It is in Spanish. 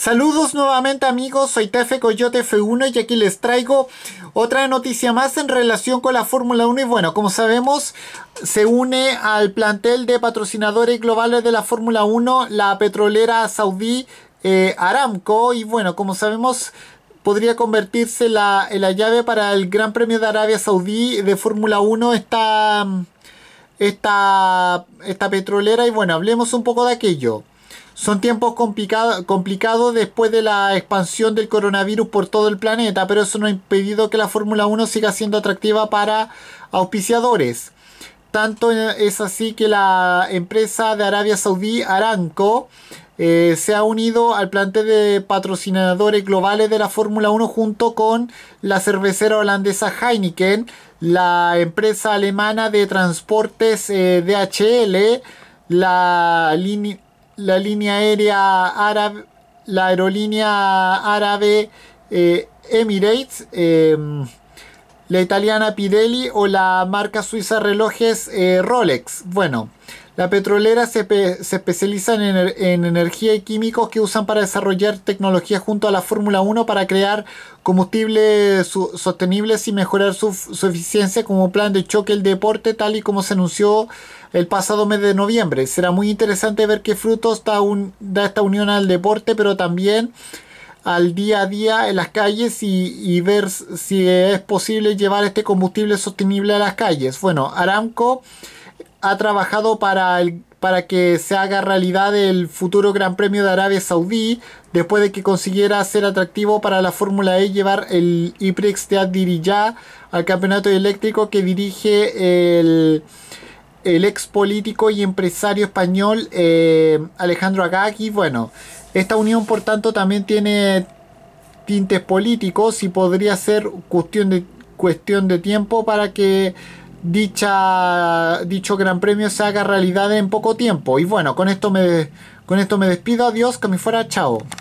Saludos nuevamente amigos, soy Tefe Coyote F1 y aquí les traigo otra noticia más en relación con la Fórmula 1 y bueno, como sabemos se une al plantel de patrocinadores globales de la Fórmula 1 la petrolera saudí eh, Aramco y bueno, como sabemos podría convertirse la, en la llave para el Gran Premio de Arabia Saudí de Fórmula 1 esta, esta petrolera y bueno, hablemos un poco de aquello. Son tiempos complicados después de la expansión del coronavirus por todo el planeta, pero eso no ha impedido que la Fórmula 1 siga siendo atractiva para auspiciadores. Tanto es así que la empresa de Arabia Saudí, Aranco, eh, se ha unido al plantel de patrocinadores globales de la Fórmula 1 junto con la cervecera holandesa Heineken, la empresa alemana de transportes eh, DHL, la línea la línea aérea árabe, la aerolínea árabe eh, Emirates, em, la italiana Pirelli o la marca suiza relojes eh, Rolex. Bueno, la petrolera se, se especializa en, energía y químicos que usan para desarrollar tecnología junto a la Fórmula 1 para crear combustibles sostenibles y mejorar su, eficiencia como plan de choque el deporte tal y como se anunció el pasado mes de noviembre. Será muy interesante ver qué frutos da, da esta unión al deporte, pero también al día a día en las calles y, y, ver si es posible llevar este combustible sostenible a las calles. Bueno, Aramco ha trabajado para, el, para que se haga realidad el futuro Gran Premio de Arabia Saudí, después de que consiguiera ser atractivo para la Fórmula E llevar el IPREX de Adiriyah al campeonato eléctrico que dirige el, el ex político y empresario español eh, Alejandro y Bueno, esta unión por tanto también tiene tintes políticos y podría ser cuestión de, cuestión de tiempo para que dicha, dicho gran premio se haga realidad en poco tiempo. Y bueno, con esto me, con esto me despido. Adiós, que me fuera. Chao.